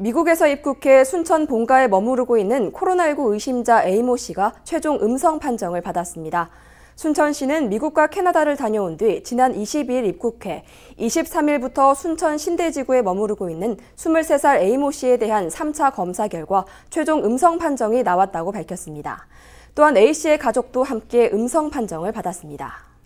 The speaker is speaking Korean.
미국에서 입국해 순천 본가에 머무르고 있는 코로나19 의심자 A모 씨가 최종 음성 판정을 받았습니다. 순천 씨는 미국과 캐나다를 다녀온 뒤 지난 22일 입국해 23일부터 순천 신대지구에 머무르고 있는 23살 A모 씨에 대한 3차 검사 결과 최종 음성 판정이 나왔다고 밝혔습니다. 또한 A 씨의 가족도 함께 음성 판정을 받았습니다.